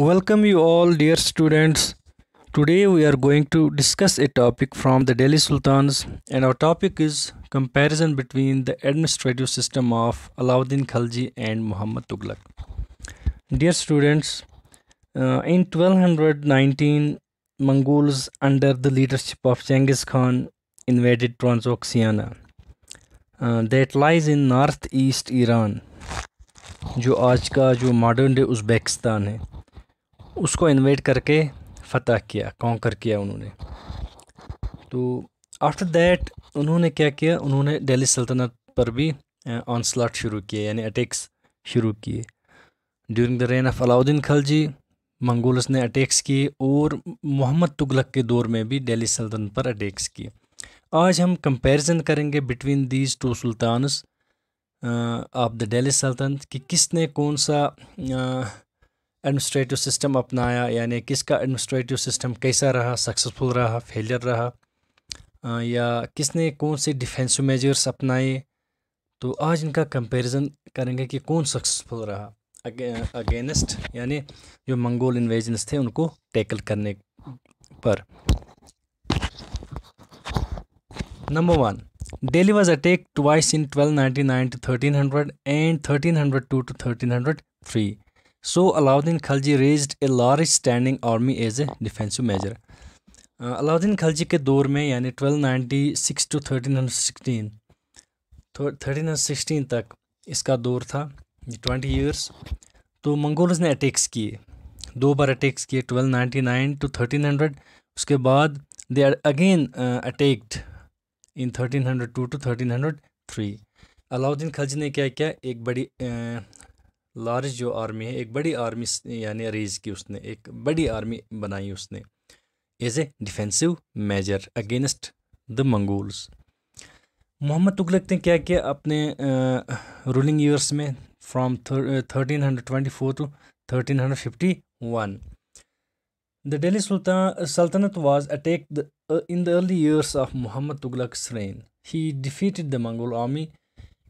Welcome you all dear students. Today we are going to discuss a topic from the Delhi Sultans and our topic is comparison between the administrative system of Alauddin Khalji and Muhammad Tughlaq. Dear students, uh, in 1219 Mongols under the leadership of Genghis Khan invaded Transoxiana uh, that lies in northeast Iran जो आज का जो modern day Uzbekistan है उसको InvIT करके फतह किया conquer किया उन्होंने तो आफ्टर दैट उन्होंने क्या किया उन्होंने दिल्ली सल्तनत पर भी ऑनस्लाट शुरू किए यानी अटैक्स शुरू किए during the reign of Alauddin Khalji Mongols ने अटैक्स किए और मोहम्मद तुगलक के दौर में भी दिल्ली सल्तनत पर अटैक्स किए आज हम कंपैरिजन करेंगे between these two sultans of the Delhi सल्तनत कि किसने कौन सा एडमिनिस्ट्रेटिव सिस्टम अपनाया यानी किसका एडमिनिस्ट्रेटिव सिस्टम कैसा रहा सक्सेसफुल रहा फेलियर रहा या किसने कौन से डिफेंसिव मेजर्स अपनाए तो आज इनका कंपैरिजन करेंगे कि कौन सक्सेसफुल रहा अगेंस्ट यानी जो मंगोल इन्वेजन्स थे उनको टैकल करने पर number one Delhi in twelve nineteen nine to thirteen hundred and thirteen hundred two to thirteen hundred three so Alauddin Khalji raised a large standing army as a defensive measure Alauddin Khalji के दौर में यानी twelve ninety six to thirteen hundred sixteen तक इसका दौर था twenty years तो Mongols ने अटैक्स किए दो बार अटैक्स किए twelve ninety nine to thirteen hundred उसके बाद दे again attacked in thirteen hundred two to thirteen hundred three Alauddin Khalji ने क्या किया एक बड़ी uh, लार्ज जो आर्मी है एक बड़ी आर्मी यानी अरेज की उसने एक बड़ी आर्मी बनाई उसने as a defensive measure against the Mongols Mohammad Tughlaq ने क्या किया अपने रूलिंग ईयर्स में from thirteen hundred twenty four to thirteen hundred fifty one the Delhi sultan सल्तनत was attack in the early years of Mohammad Tughlaq सरेन he defeated the Mongol army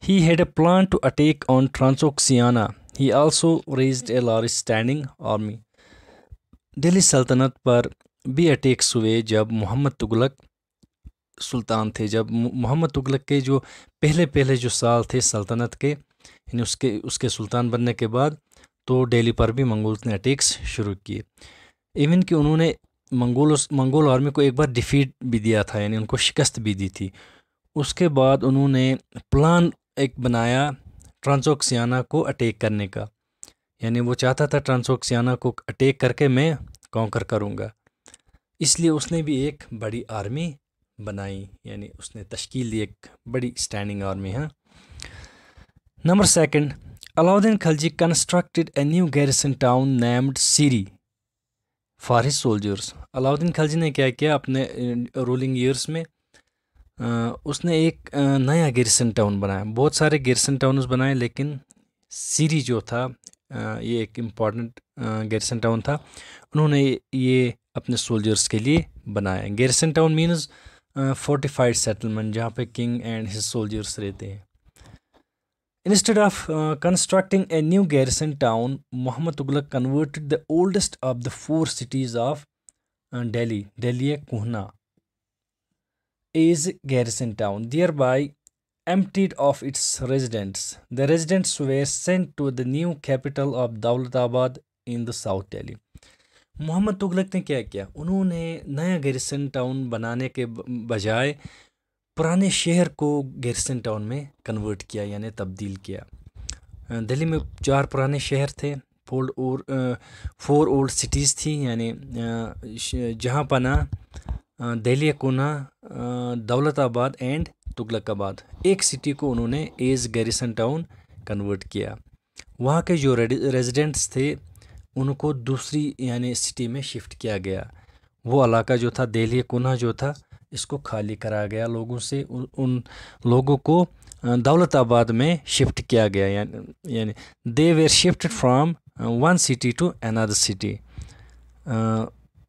he had a plan to attack on Transoxiana he also raised a large standing army Delhi सल्तनत पर भी attacks हुए जब मोहम्मद तुगलक सुल्तान थे जब मोहम्मद तुगलक के जो पहले पहले जो साल थे सल्तनत के यानी उसके उसके सुल्तान बनने के बाद तो डेली पर भी मंगोल्स ने अटैक्स शुरू किए इवन कि उन्होंने मंगोल मंगोल आर्मी को एक बार डिफीट भी दिया था यानी उनको शिकस्त भी दी थी उसके बाद उन्होंने प्लान एक बनाया ट्रांसोक्सियाना को अटैक करने का यानी वो चाहता था ट्रांसोक्सियाना को अटैक करके मैं कॉन्कर करूँगा इसलिए उसने भी एक बड़ी आर्मी बनाई यानी उसने तश्कील दी एक बड़ी स्टैंडिंग आर्मी है number second Alauddin Khalji constructed a new garrison town named Siri for his soldiers Alauddin Khalji ने क्या किया अपने रूलिंग ईयर्स में उसने एक नया गिरसन टाउन बनाया बहुत सारे गिरसन टाउन बनाए लेकिन सीरी जो था ये एक इम्पॉर्टेंट गिरसन टाउन था उन्होंने ये अपने सोल्जर्स के लिए बनाया garrison town means fortified settlement जहाँ पे किंग एंड हिज सोल्जर्स रहते हैं instead of constructing a new new town Mohammad Tughlaq converted the oldest of the four cities of Delhi Delhi ए कोहना is garrison town, thereby emptied of its residents. The residents were sent to the new capital of daulatabad in the South Delhi. Mohammad Tughlaq ने क्या किया उन्होंने नया garrison town बनाने के बजाय पुराने शहर को गैरिसन टाउन में कन्वर्ट किया यानी तब्दील किया दिल्ली में चार पुराने शहर थे फोल्ड और फोर ओल्ड सिटीज़ थी यानी जहाँ पना दहलिया कोना दौलताबाद एंड तुगलकाबाद एक सिटी को उन्होंने एज गैरिसन टाउन कन्वर्ट किया वहाँ के जो रेजिडेंट्स थे उनको दूसरी यानी सिटी में शिफ्ट किया गया वो इलाका जो था दहली कोना जो था इसको खाली कराया गया लोगों से उन, उन लोगों को दौलताबाद में शिफ्ट किया गया यानी यानी they were shift from one city to another city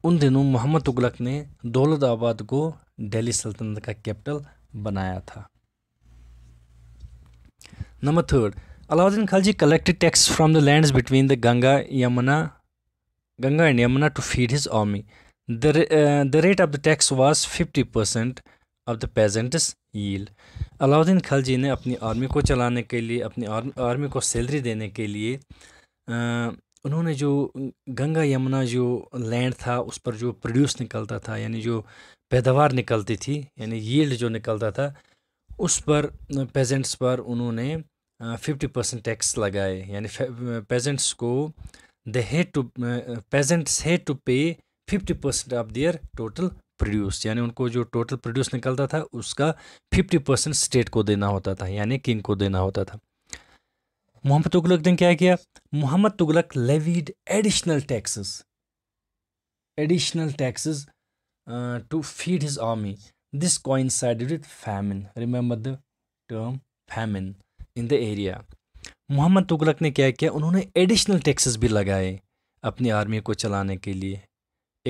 उन दिनों मोहम्मद तुगलक ने दौलताबाद को दिल्ली सल्तनत का कैपिटल बनाया था number third Alauddin Khilji collected tax from the lands between the Ganga Yamuna Ganga and Yamuna to feed his army the rate of the tax was fifty percent of the peasants yield Alauddin Khilji ने अपनी आर्मी को चलाने के लिए अपनी आर्मी को सैलरी देने के लिए uh, उन्होंने जो गंगा यमुना जो लैंड था उस पर जो प्रोड्यूस निकलता था यानी जो पैदावार निकलती थी यानी यील्ड जो निकलता था उस पर पेजेंट्स पर उन्होंने फिफ्टी परसेंट टैक्स लगाए यानी पेजेंट्स को they had to peasants had to pay fifty percent of their total produce यानी उनको जो टोटल प्रोड्यूस निकलता था उसका फिफ्टी परसेंट स्टेट को देना होता था यानी किंग को देना होता था मोहम्मद तुगलक ने क्या किया Mohammad Tughlaq levied additional taxes additional taxes to feed his army this coincided with famine remember the term famine in the area Mohammad Tughlaq ने क्या किया उन्होंने एडिशनल टैक्सेस भी लगाए अपनी आर्मी को चलाने के लिए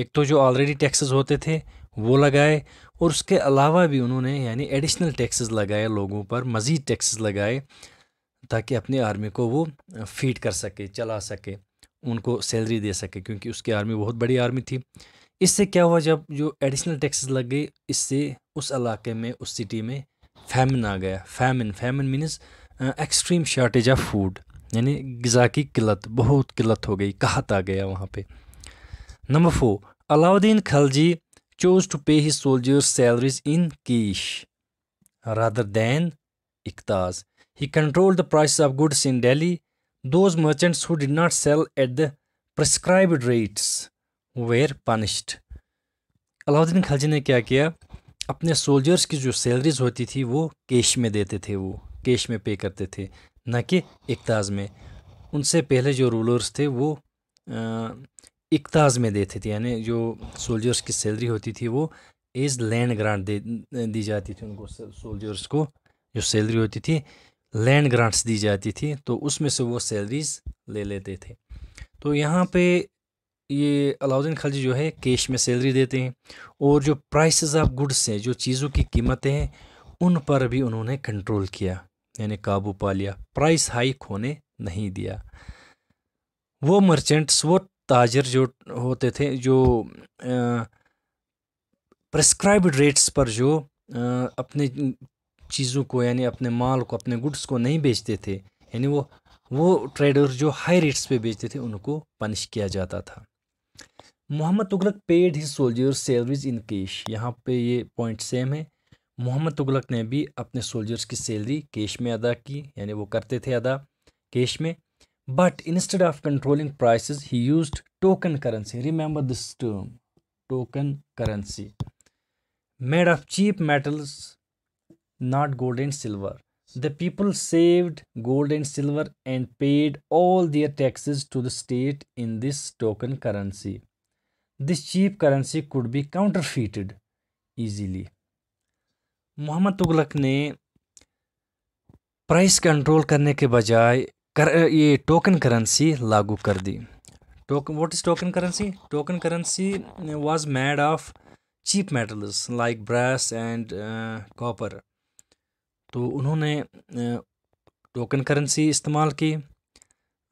एक तो जो ऑलरेडी टैक्सेस होते थे वो लगाए और उसके अलावा भी उन्होंने यानी एडिशनल टैक्सेस लगाए लोगों पर मज़ीद टैक्सेस लगाए ताकि अपनी आर्मी को वो फीड कर सके चला सके उनको सैलरी दे सके क्योंकि उसकी आर्मी बहुत बड़ी आर्मी थी इससे क्या हुआ जब जो एडिशनल टैक्सेस लग गई इससे उस इलाके में उस सिटी में फैमिन आ गया famine famine means extreme shortage of food यानी गज़ा की किल्लत बहुत किल्लत हो गई कहत आ गया वहाँ पे number four Alauddin Khalji chose to pay his soldiers salaries in cash rather than iqtas. He controlled the prices of goods in Delhi. Those merchants who did not sell at the prescribed rates were punished. Alauddin Khilji ने क्या किया अपने soldiers की जो salaries होती थी वो cash में देते थे वो कैश में पे करते थे न कि इकताज़ में उनसे पहले जो रूलर्स थे वो इकताज़ में देते थे यानी जो सोल्जर्स की सैलरी होती थी वो एज लैंड ग्रांट दे दी जाती थी उनको सोल्जर्स को जो सैलरी होती थी लैंड ग्रांट्स दी जाती थी तो उसमें से वो सैलरीज ले लेते थे तो यहाँ पे ये अलाउद्दीन खलजी जो है कैश में सैलरी देते हैं और जो प्राइसेस ऑफ गुड्स हैं जो चीज़ों की कीमतें हैं उन पर भी उन्होंने कंट्रोल किया यानी काबू पा लिया प्राइस हाइक होने नहीं दिया वो मर्चेंट्स वो ताजर जो होते थे जो प्रेस्क्राइब्ड रेट्स पर जो आ, अपने चीज़ों को यानी अपने माल को अपने गुड्स को नहीं बेचते थे यानी वो वो ट्रेडर जो हाई रेट्स पे बेचते थे उनको पनिश किया जाता था Mohammad Tughlaq paid he soldier salaries in cash यहाँ पे ये पॉइंट सेम है मोहम्मद तुगलक ने भी अपने सोल्जर्स की सैलरी कैश में अदा की यानी वो करते थे अदा कैश में but instead of controlling prices he use token currency remember this term token currency made of cheap metals not gold and silver. The people saved gold and silver and paid all their taxes to the state in this token currency. This cheap currency could be counterfeited easily. Muhammad Tughlaq ne price control karne ke bajaye kar, token currency lagu kar di. what is token currency? Token currency was made of cheap metals like brass and uh, copper. तो उन्होंने token currency इस्तेमाल की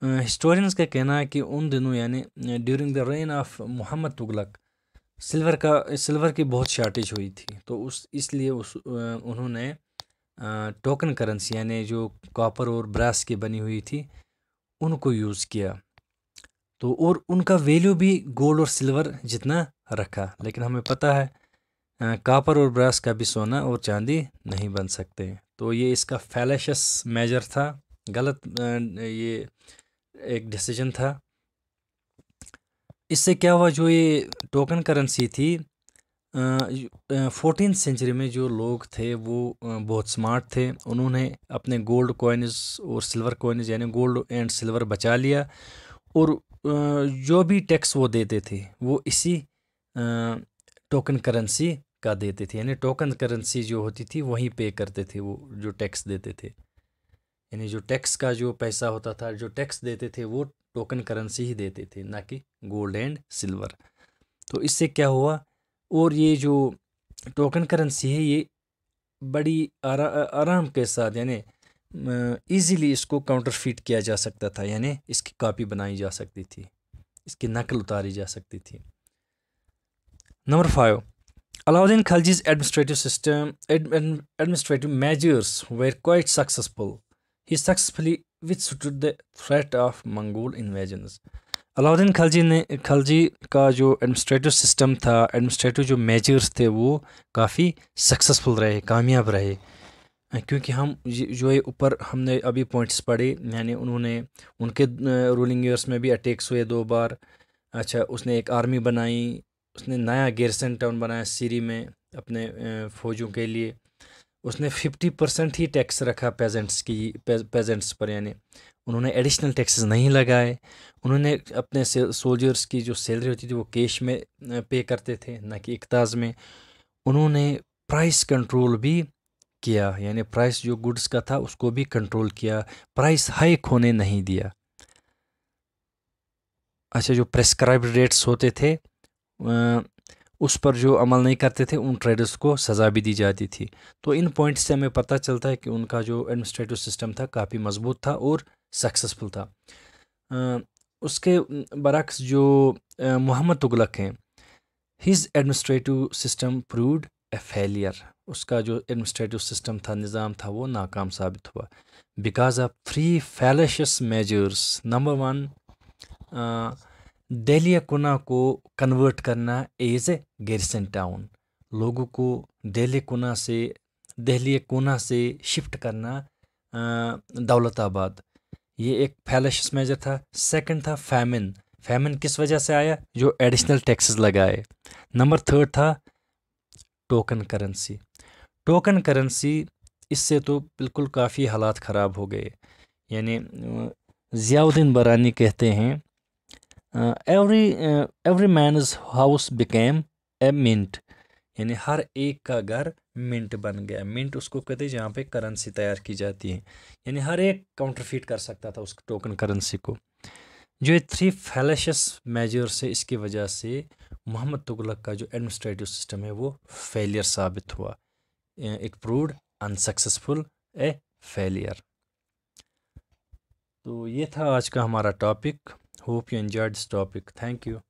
historians का कहना है कि उन दिनों यानी during the reign of Mohammad Tughlaq silver का सिल्वर की बहुत शार्टेज हुई थी तो उस इसलिए उस उन्होंने टोकन करेंसी यानी जो कॉपर और ब्रास की बनी हुई थी उनको यूज़ किया तो और उनका वैल्यू भी गोल्ड और सिल्वर जितना रखा लेकिन हमें पता है कापर और ब्रास का भी सोना और चांदी नहीं बन सकते तो ये इसका फैलेशस मेजर था गलत ये एक डिसीजन था इससे क्या हुआ जो ये टोकन करेंसी थी फोर्टीन सेंचुरी में जो लोग थे वो बहुत स्मार्ट थे उन्होंने अपने गोल्ड कॉइन्स और सिल्वर कॉइन्स यानी गोल्ड एंड सिल्वर बचा लिया और जो भी टैक्स वो देते थे वो इसी टोकन करेंसी का देते थे यानी टोकन करेंसी जो होती थी वहीं पे करते थे वो जो टैक्स देते थे यानी जो टैक्स का जो पैसा होता था जो टैक्स देते थे वो टोकन करेंसी ही देते थे ना कि गोल्ड एंड सिल्वर तो इससे क्या हुआ और ये जो टोकन करेंसी है ये बड़ी आरा, आराम के साथ यानी ईज़िली इसको काउंटरफीट किया जा सकता था यानी इसकी कापी बनाई जा सकती थी इसकी नकल उतारी जा सकती थी number five Alauddin Khalji's administrative system administrative administrative measures were quite successful. He successfully withstood the threat of Mongol invasions. Alauddin Khalji ने खलजी का जो एडमिनिस्ट्रेटिव सिस्टम था एडमिनिस्ट्रेटिव जो मेजर्स थे वो काफ़ी सक्सेसफुल रहे कामयाब रहे क्योंकि हम जो ये ऊपर हमने अभी पॉइंट्स पढ़े यानी उन्होंने उनके रूलिंग ईयर्स में भी अटैक्स हुए दो बार अच्छा उसने एक आर्मी बनाई उसने नया गेरसन टाउन बनाया सीरी में अपने फौजों के लिए उसने फिफ्टी परसेंट ही टैक्स रखा पेजेंट्स की पेजेंट्स पर यानी उन्होंने एडिशनल टैक्सेस नहीं लगाए उन्होंने अपने सोल्जर्स की जो सैलरी होती थी वो कैश में पे करते थे ना कि इकताज़ में उन्होंने प्राइस कंट्रोल भी किया यानी प्राइस जो गुड्स का था उसको भी कंट्रोल किया प्राइस हाइक होने नहीं दिया अच्छा जो प्रेस्क्राइब रेट्स होते थे उस पर जो अमल नहीं करते थे उन ट्रेडर्स को सज़ा भी दी जाती थी तो इन पॉइंट्स से हमें पता चलता है कि उनका जो एडमिनिस्ट्रेटिव सिस्टम था काफ़ी मजबूत था और सक्सेसफुल था उसके बरक्स जो मोहम्मद तुगलक हैं his administrative system proved a failure उसका जो एडमिनिस्ट्रेटिव सिस्टम था निज़ाम था वो नाकाम साबित हुआ because of three fallacious measures number one देलियाकुना को कन्वर्ट करना एज ए गेरिसन टाउन लोगों को देलियाकुना से कोना से शिफ्ट करना दौलताबाद ये एक फैलश मेजर था सेकंड था फैमिन फैमिन किस वजह से आया जो एडिशनल टैक्सेस लगाए नंबर थर्ड था टोकन करेंसी टोकन करेंसी इससे तो बिल्कुल काफ़ी हालात ख़राब हो गए यानी ज़ियाउद्दीन बरानी कहते हैं every every man's house became a mint यानी हर एक का घर मिंट बन गया मिंट उसको कहते हैं जहाँ पे करेंसी तैयार की जाती है यानी हर एक काउंटरफीट कर सकता था उस टोकन करेंसी को जो ये थ्री फैलेशस मेजर से इसकी वजह से मोहम्मद तुगलक का जो एडमिनिस्ट्रेटिव सिस्टम है वो फेलियर साबित हुआ एक प्रूड अनसक्सेसफुल ए फेलियर तो ये था आज का हमारा topic Hope you enjoyed this topic. Thank you.